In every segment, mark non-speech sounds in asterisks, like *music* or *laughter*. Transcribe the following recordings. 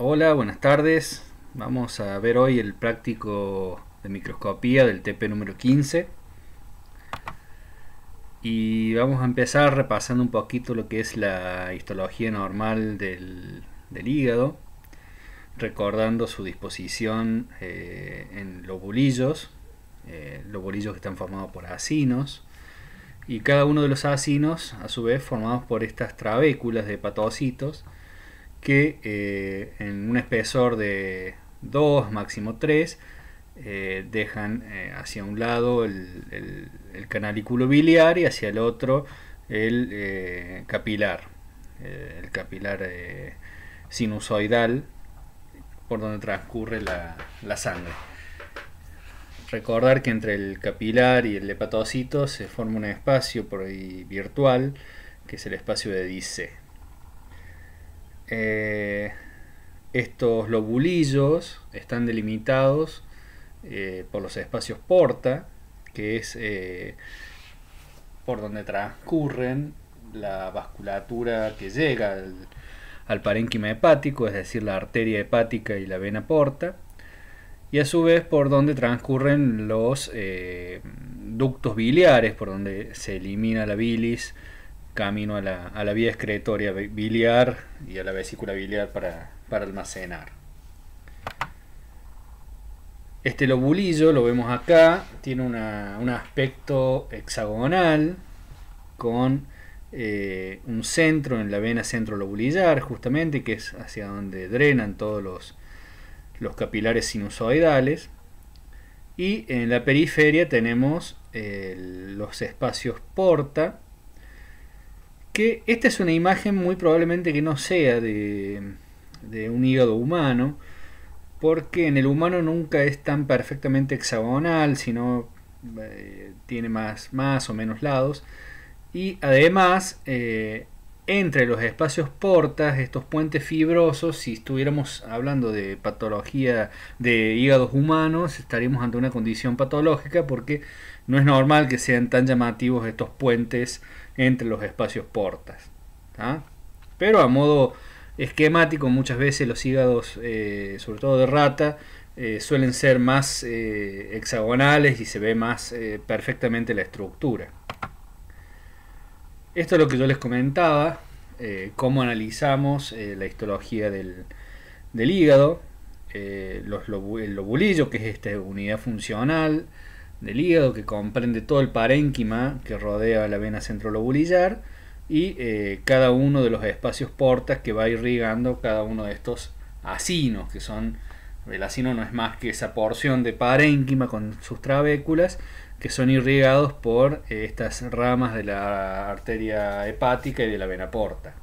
Hola, buenas tardes. Vamos a ver hoy el práctico de microscopía del TP número 15. Y vamos a empezar repasando un poquito lo que es la histología normal del, hígado, recordando su disposición eh, en lobulillos, eh, lobulillos que están formados por acinos, y cada uno de los acinos a su vez formados por estas trabéculas de hepatocitos que eh, en un espesor de 2, máximo 3, eh, dejan eh, hacia un lado el, el, canalículo biliar y hacia el otro el capilar, el capilar sinusoidal por donde transcurre la, la, sangre. Recordar que entre el capilar y el hepatocito se forma un espacio por ahí virtual, que es el espacio de Dice. Eh, estos lobulillos están delimitados eh, por los espacios porta, que es eh, por donde transcurren la vasculatura que llega al, parénquima hepático, es decir, la arteria hepática y la vena porta, y a su vez por donde transcurren los ductos biliares, por donde se elimina la bilis camino a la, vía excretoria biliar y a la vesícula biliar para, almacenar. Este lobulillo lo vemos acá, tiene un aspecto hexagonal con eh, un centro en la vena centro-lobulillar, justamente que es hacia donde drenan todos los, capilares sinusoidales y en la periferia tenemos eh, los espacios porta esta es una imagen muy probablemente que no sea de, un hígado humano, porque en el humano nunca es tan perfectamente hexagonal, sino eh, tiene más, más o menos lados. Y además, eh, entre los espacios portas, estos puentes fibrosos, si estuviéramos hablando de patología de hígados humanos, estaríamos ante una condición patológica porque no es normal que sean tan llamativos estos puentes entre los espacios portas. Pero a modo esquemático muchas veces los hígados, eh, sobre todo de rata, eh, suelen ser más eh, hexagonales y se ve más perfectamente la estructura. Esto es lo que yo les comentaba, cómo analizamos la histología del, hígado, el lobulillo, que es esta unidad funcional, del hígado que comprende todo el parénquima que rodea la vena centrolobulillar y eh, cada uno de los espacios portas que va irrigando cada uno de estos acinos que son el acino no es más que esa porción de parénquima con sus trabéculas que son irrigados por eh, estas ramas de la arteria hepática y de la vena porta.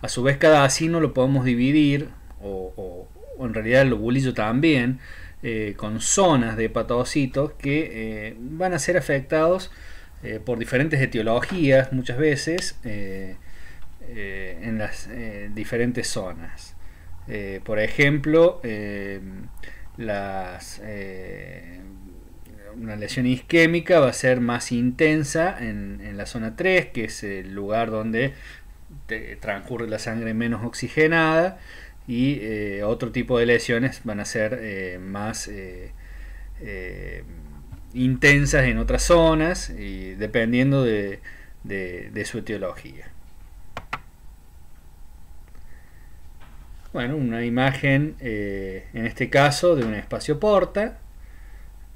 A su vez cada acino lo podemos dividir o o en realidad el lobulillo también, eh, con zonas de hepatocitos que eh, van a ser afectados eh, por diferentes etiologías muchas veces en las diferentes zonas. por ejemplo, las, una lesión isquémica va a ser más intensa en, la zona 3, que es el lugar donde transcurre la sangre menos oxigenada y eh, otro tipo de lesiones van a ser eh, más eh, intensas en otras zonas, y dependiendo de, su etiología. Bueno, una imagen en este caso de un espacio porta.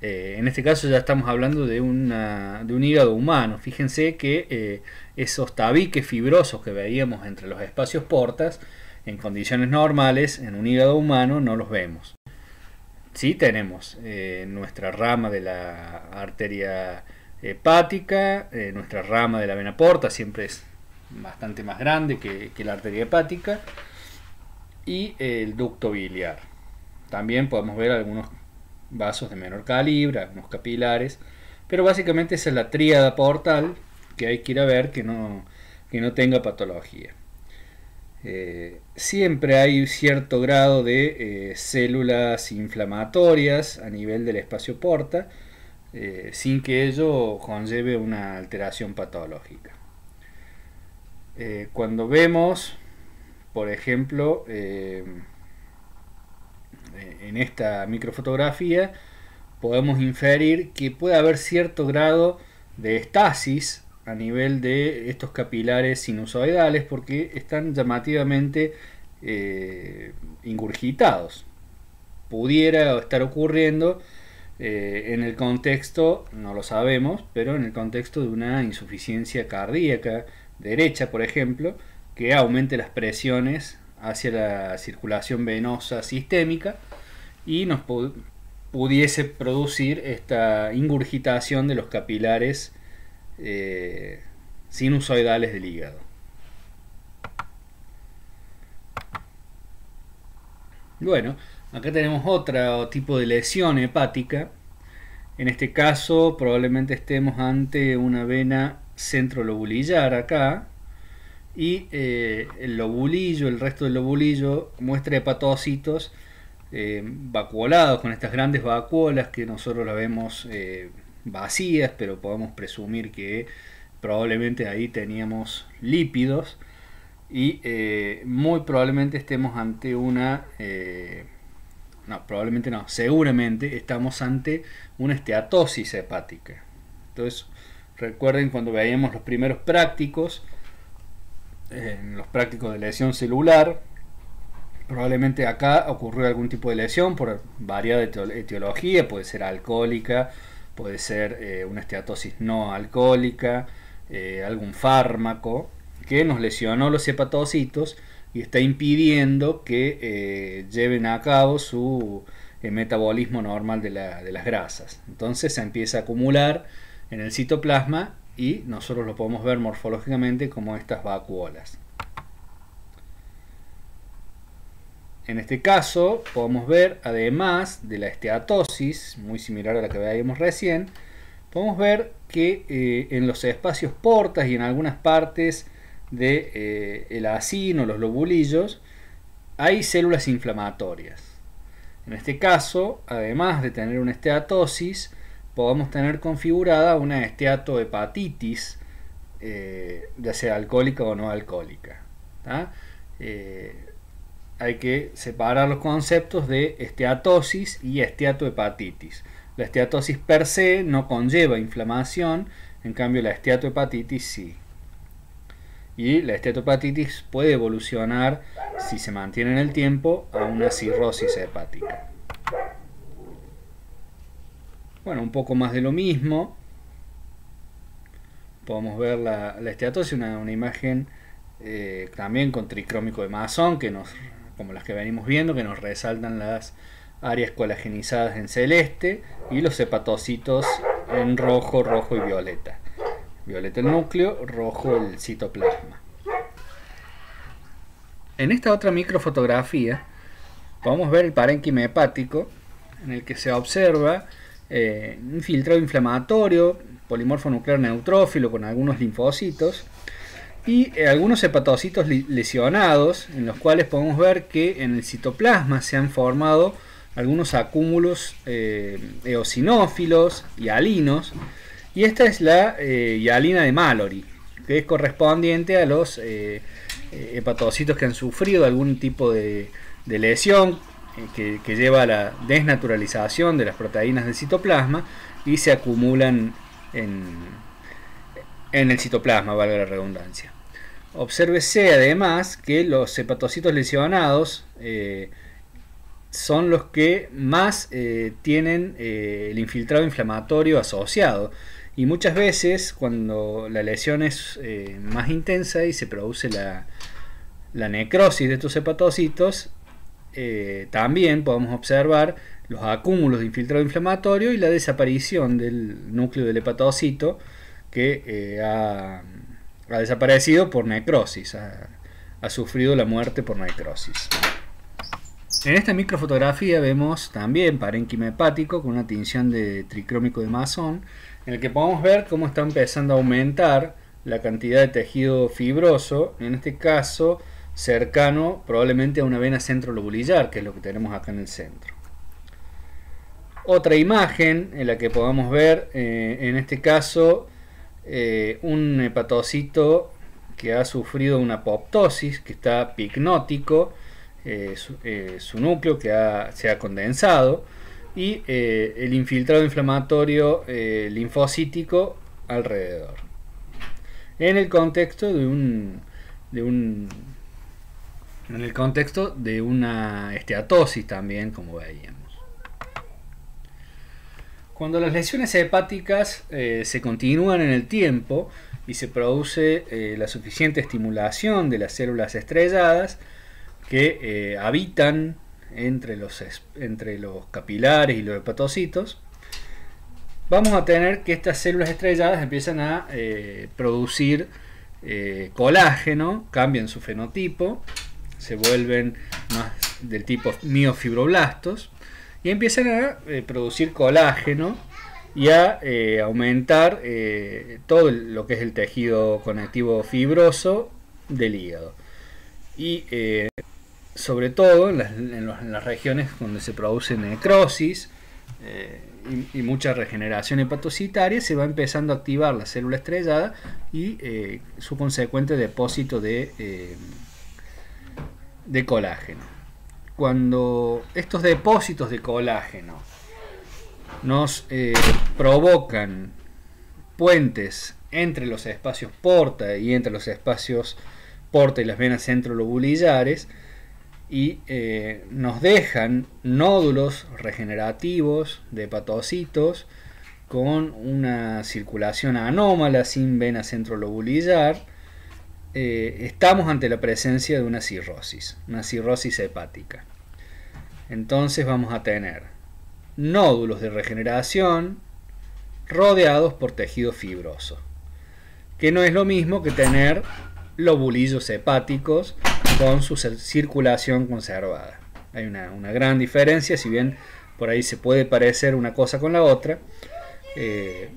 en este caso ya estamos hablando de, un hígado humano. Fíjense que esos tabiques fibrosos que veíamos entre los espacios portas en condiciones normales, en un hígado humano, no los vemos. Sí tenemos eh, nuestra rama de la arteria hepática, eh, nuestra rama de la vena porta, siempre es bastante más grande que, la arteria hepática, y el ducto biliar. También podemos ver algunos vasos de menor calibre, algunos capilares, pero básicamente esa es la tríada portal que hay que ir a ver que no, que no tenga patología. Eh, siempre hay cierto grado de eh, células inflamatorias a nivel del espacio porta, eh, sin que ello conlleve una alteración patológica. cuando vemos, por ejemplo, en esta microfotografía, podemos inferir que puede haber cierto grado de estasis a nivel de estos capilares sinusoidales porque están llamativamente eh, ingurgitados. Pudiera estar ocurriendo eh, en el contexto, no lo sabemos, pero en el contexto de una insuficiencia cardíaca derecha, por ejemplo, que aumente las presiones hacia la circulación venosa sistémica y nos pudiese producir esta ingurgitación de los capilares eh, sinusoidales del hígado. Bueno, acá tenemos otro tipo de lesión hepática. En este caso probablemente estemos ante una vena centrolobulillar acá. Y eh, el lobulillo, el resto del lobulillo, muestra hepatocitos eh, vacuolados con estas grandes vacuolas que nosotros la vemos vacías, pero podemos presumir que probablemente ahí teníamos lípidos y eh, muy probablemente estemos ante una... Eh, no, probablemente no, seguramente estamos ante una esteatosis hepática. Entonces, recuerden cuando veíamos los primeros prácticos, en los prácticos de lesión celular, probablemente acá ocurrió algún tipo de lesión por variada etiología, puede ser alcohólica, puede ser eh, una esteatosis no alcohólica, eh, algún fármaco que nos lesionó los hepatocitos y está impidiendo que eh, lleven a cabo su metabolismo normal de las grasas. Entonces se empieza a acumular en el citoplasma y nosotros lo podemos ver morfológicamente como estas vacuolas. En este caso podemos ver, además de la esteatosis, muy similar a la que veíamos recién, podemos ver que eh, en los espacios portas y en algunas partes del de, eh, los lobulillos, hay células inflamatorias. En este caso, además de tener una esteatosis, podemos tener configurada una esteatohepatitis, eh, ya sea alcohólica o no alcohólica hay que separar los conceptos de esteatosis y esteatohepatitis. La esteatosis per se no conlleva inflamación, en cambio la esteatohepatitis sí. Y la esteatohepatitis puede evolucionar, si se mantiene en el tiempo, a una cirrosis hepática. Bueno, un poco más de lo mismo. Podemos ver la, esteatosis, una, imagen eh, también con tricrómico de masón que nos como las que venimos viendo, que nos resaltan las áreas colagenizadas en celeste y los hepatocitos en rojo, rojo y violeta. Violeta el núcleo, rojo el citoplasma. En esta otra microfotografía podemos ver el parénquima hepático en el que se observa eh, un filtrado inflamatorio, polimorfo nuclear neutrófilo con algunos linfocitos y eh, algunos hepatocitos lesionados, en los cuales podemos ver que en el citoplasma se han formado algunos acúmulos eh, eosinófilos y alinos, y esta es la yalina eh, hialina de Mallory, que es correspondiente a los hepatocitos que han sufrido algún tipo de, lesión que, lleva a la desnaturalización de las proteínas del citoplasma y se acumulan en el citoplasma, valga la redundancia. Obsérvese además que los hepatocitos lesionados eh, son los que más eh, tienen eh, el infiltrado inflamatorio asociado. Y muchas veces cuando la lesión es más intensa y se produce la, la necrosis de estos hepatocitos, también podemos observar los acúmulos de infiltrado inflamatorio y la desaparición del núcleo del hepatocito que ha ha desaparecido por necrosis, ha, sufrido la muerte por necrosis. En esta microfotografía vemos también parénquima hepático con una tinción de tricrómico de masón, en el que podemos ver cómo está empezando a aumentar la cantidad de tejido fibroso, en este caso cercano probablemente a una vena centrolobulillar, que es lo que tenemos acá en el centro. Otra imagen en la que podemos ver, eh, en este caso, eh, un hepatocito que ha sufrido una apoptosis, que está pignótico, eh, eh, su, núcleo que se ha condensado, y el infiltrado inflamatorio linfocítico alrededor. En el contexto de un, de un en el contexto de una esteatosis también, como veían. Cuando las lesiones hepáticas eh, se continúan en el tiempo y se produce eh, la suficiente estimulación de las células estrelladas que eh, habitan entre los, entre los capilares y los hepatocitos, vamos a tener que estas células estrelladas empiezan a producir colágeno, cambian su fenotipo, se vuelven más del tipo miofibroblastos y empiezan a eh, producir colágeno y a eh, aumentar eh, todo lo que es el tejido conectivo fibroso del hígado. Y sobre todo en las, regiones donde se produce necrosis y, mucha regeneración hepatocitaria, se va empezando a activar la célula estrellada y su consecuente depósito de, de colágeno cuando estos depósitos de colágeno nos eh, provocan puentes entre los espacios porta y entre los espacios porta y las venas centrolobulillares y eh, nos dejan nódulos regenerativos de hepatocitos con una circulación anómala sin vena centrolobulillar eh, estamos ante la presencia de una cirrosis, una cirrosis hepática. Entonces vamos a tener nódulos de regeneración rodeados por tejido fibroso, que no es lo mismo que tener lobulillos hepáticos con su circulación conservada. Hay una, gran diferencia, si bien por ahí se puede parecer una cosa con la otra, eh,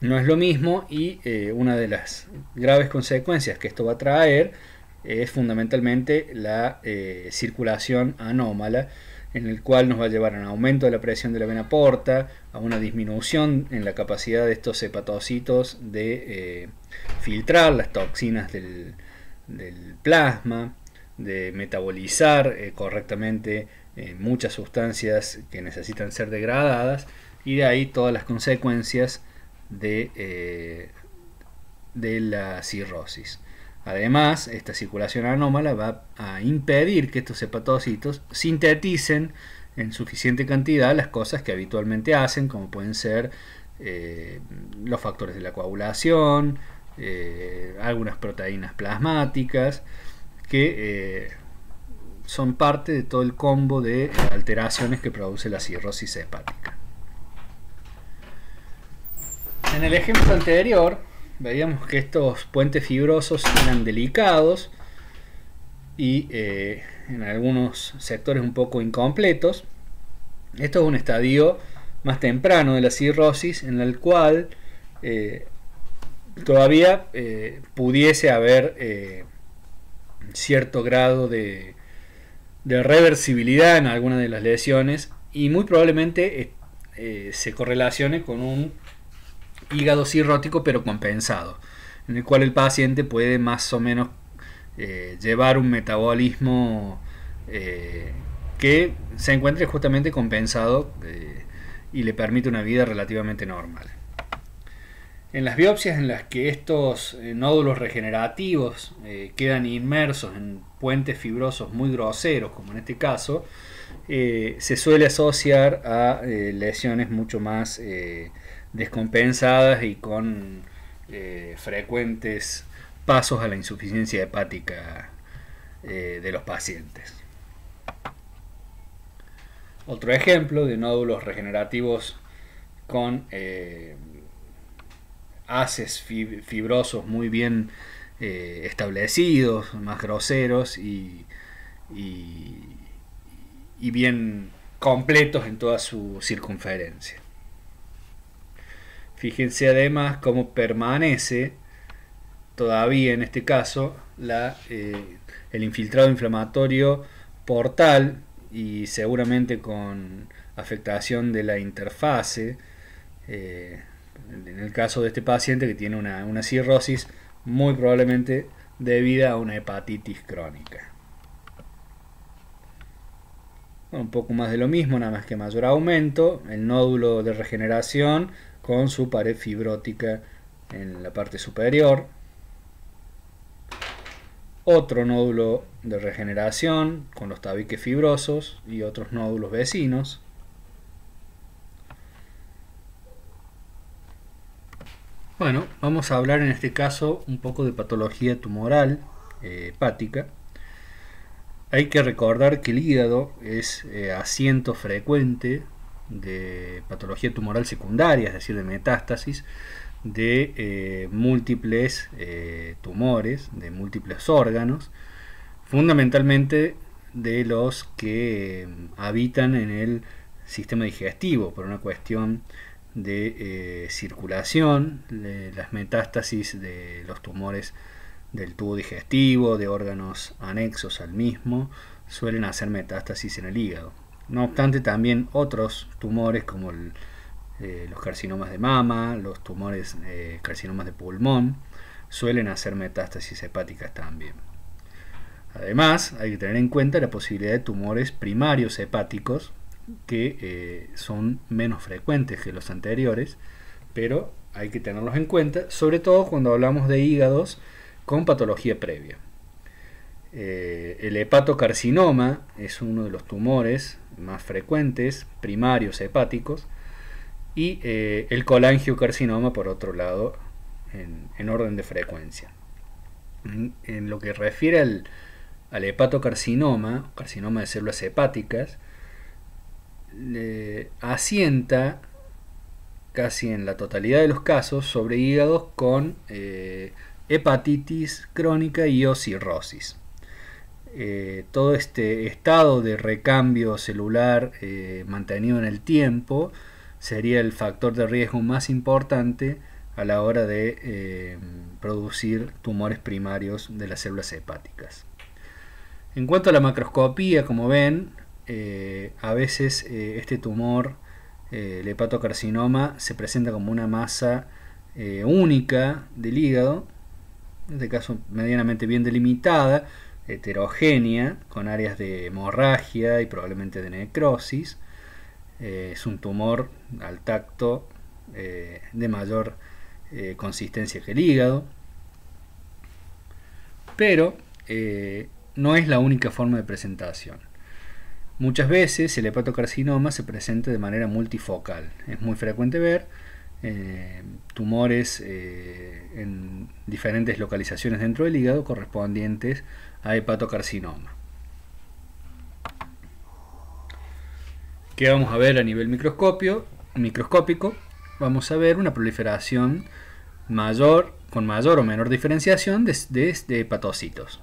no es lo mismo y eh, una de las graves consecuencias que esto va a traer es fundamentalmente la eh, circulación anómala en el cual nos va a llevar a un aumento de la presión de la vena porta, a una disminución en la capacidad de estos hepatocitos de eh, filtrar las toxinas del, del plasma, de metabolizar correctamente muchas sustancias que necesitan ser degradadas y de ahí todas las consecuencias de, eh, de la cirrosis. Además, esta circulación anómala va a impedir que estos hepatocitos sinteticen en suficiente cantidad las cosas que habitualmente hacen, como pueden ser eh, los factores de la coagulación, eh, algunas proteínas plasmáticas, que son parte de todo el combo de alteraciones que produce la cirrosis hepática. En el ejemplo anterior veíamos que estos puentes fibrosos eran delicados y eh, en algunos sectores un poco incompletos. Esto es un estadio más temprano de la cirrosis en el cual eh, todavía eh, pudiese haber cierto grado de, de, reversibilidad en alguna de las lesiones y muy probablemente se correlacione con un hígado cirrótico pero compensado, en el cual el paciente puede más o menos eh, llevar un metabolismo eh, que se encuentre justamente compensado eh, y le permite una vida relativamente normal. En las biopsias en las que estos nódulos regenerativos quedan inmersos en puentes fibrosos muy groseros, como en este caso, se suele asociar a lesiones mucho más descompensadas y con eh, frecuentes pasos a la insuficiencia hepática eh, de los pacientes. Otro ejemplo de nódulos regenerativos con eh, haces fibrosos muy bien establecidos, más groseros y bien completos en toda su circunferencia. Fíjense además cómo permanece todavía en este caso eh, el infiltrado inflamatorio portal y seguramente con afectación de la interfase. Eh, en el caso de este paciente que tiene una, cirrosis muy probablemente debida a una hepatitis crónica. un poco más de lo mismo, nada más que mayor aumento. El nódulo de regeneración con su pared fibrótica en la parte superior. Otro nódulo de regeneración con los tabiques fibrosos y otros nódulos vecinos. Bueno, vamos a hablar en este caso un poco de patología tumoral eh, hepática. Hay que recordar que el hígado es eh, asiento frecuente de patología tumoral secundaria, es decir, de metástasis, de eh, múltiples eh, tumores, de múltiples órganos, fundamentalmente de los que eh, habitan en el sistema digestivo por una cuestión de circulación, las metástasis de los tumores del tubo digestivo, de órganos anexos al mismo, suelen hacer metástasis en el hígado. No obstante, también otros tumores como eh, los carcinomas de mama, los tumores eh, carcinomas de pulmón, suelen hacer metástasis hepáticas también. Además, hay que tener en cuenta la posibilidad de tumores primarios hepáticos que eh, son menos frecuentes que los anteriores, pero hay que tenerlos en cuenta, sobre todo cuando hablamos de hígados con patología previa. Eh, el hepatocarcinoma es uno de los tumores más frecuentes, primarios hepáticos, y eh, el colangiocarcinoma, por otro lado, en, orden de frecuencia. En, lo que refiere al, hepatocarcinoma, carcinoma de células hepáticas, asienta casi en la totalidad de los casos sobre hígados con eh, hepatitis crónica y o cirrosis. Eh, todo este estado de recambio celular eh, mantenido en el tiempo sería el factor de riesgo más importante a la hora de eh, producir tumores primarios de las células hepáticas. En cuanto a la macroscopía, como ven, a veces este tumor, el hepatocarcinoma, se presenta como una masa única del hígado, en este caso medianamente bien delimitada, heterogénea, con áreas de hemorragia y probablemente de necrosis. Eh, es un tumor al tacto eh, de mayor eh, consistencia que el hígado. Pero no es la única forma de presentación. Muchas veces el hepatocarcinoma se presenta de manera multifocal. Es muy frecuente ver eh, tumores eh, en diferentes localizaciones dentro del hígado correspondientes a hepatocarcinoma. ¿Qué vamos a ver a nivel microscopio, microscópico? Vamos a ver una proliferación mayor, con mayor o menor diferenciación de, de hepatocitos.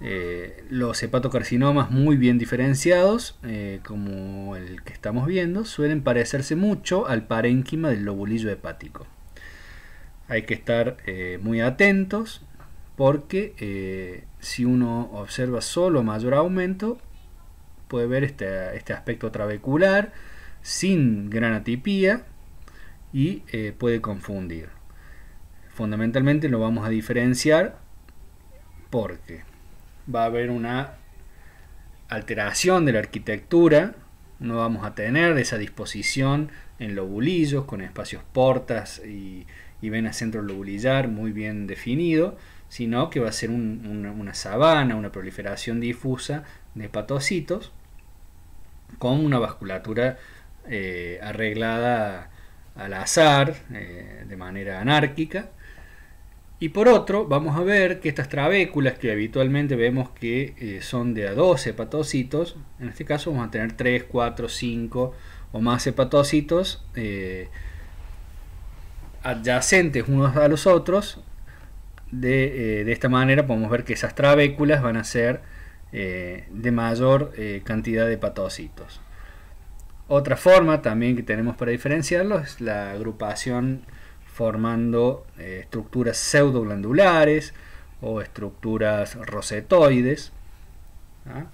Eh, los hepatocarcinomas muy bien diferenciados, eh, como el que estamos viendo, suelen parecerse mucho al parénquima del lobulillo hepático. Hay que estar eh, muy atentos porque si uno observa solo mayor aumento, puede ver este, este aspecto trabecular sin gran atipía y puede confundir. Fundamentalmente lo vamos a diferenciar porque va a haber una alteración de la arquitectura, no vamos a tener esa disposición en lobulillos con espacios portas y, y venas centro lobulillar muy bien definido, sino que va a ser una, sabana, una proliferación difusa de patocitos con una vasculatura eh, arreglada al azar, eh, de manera anárquica, y por otro, vamos a ver que estas trabéculas que habitualmente vemos que eh, son de a 12 hepatocitos, en este caso vamos a tener 3, 4, 5 o más hepatocitos eh, adyacentes unos a los otros. De, eh, de, esta manera podemos ver que esas trabéculas van a ser de mayor cantidad de hepatocitos. Otra forma también que tenemos para diferenciarlos es la agrupación formando eh, estructuras pseudoglandulares o estructuras rosetoides. ¿ah?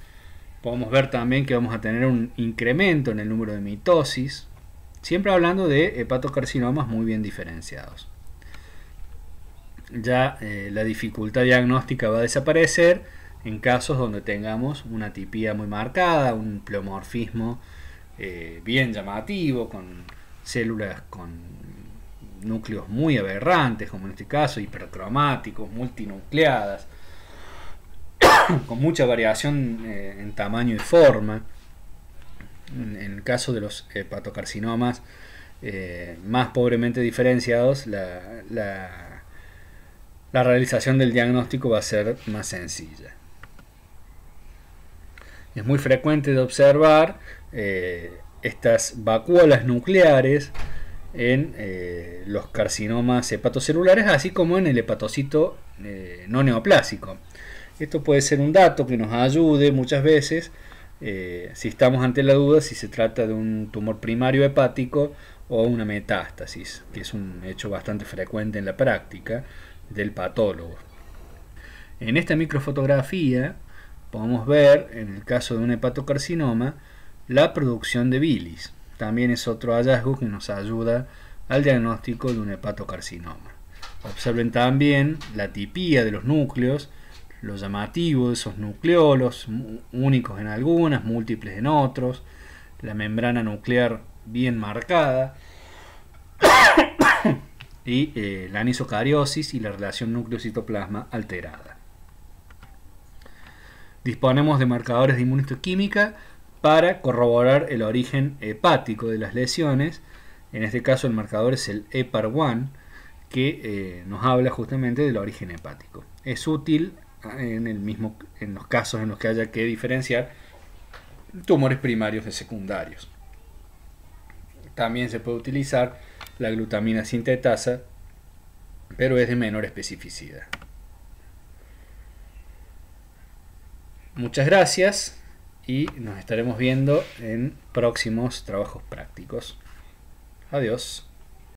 Podemos ver también que vamos a tener un incremento en el número de mitosis, siempre hablando de hepatocarcinomas muy bien diferenciados. Ya eh, la dificultad diagnóstica va a desaparecer en casos donde tengamos una tipía muy marcada, un pleomorfismo eh, bien llamativo, con células con núcleos muy aberrantes, como en este caso, hipercromáticos, multinucleadas, *coughs* con mucha variación eh, en tamaño y forma. En, el caso de los hepatocarcinomas eh, más pobremente diferenciados, la, realización del diagnóstico va a ser más sencilla. Es muy frecuente de observar eh, estas vacuolas nucleares en eh, los carcinomas hepatocelulares, así como en el hepatocito eh, no neoplásico. Esto puede ser un dato que nos ayude muchas veces, eh, si estamos ante la duda, si se trata de un tumor primario hepático o una metástasis, que es un hecho bastante frecuente en la práctica del patólogo. En esta microfotografía podemos ver, en el caso de un hepatocarcinoma, la producción de bilis también es otro hallazgo que nos ayuda al diagnóstico de un hepatocarcinoma. Observen también la tipía de los núcleos, lo llamativo de esos nucleolos, únicos en algunas, múltiples en otros, la membrana nuclear bien marcada *coughs* y eh, la anisocariosis y la relación núcleo-citoplasma alterada. Disponemos de marcadores de inmunohistoquímica para corroborar el origen hepático de las lesiones. En este caso el marcador es el EPAR-1 que eh, nos habla justamente del origen hepático. Es útil ah, en, en los casos en los que haya que diferenciar tumores primarios de secundarios. También se puede utilizar la glutamina sintetasa, pero es de menor especificidad. Muchas gracias y nos estaremos viendo en próximos trabajos prácticos. Adiós.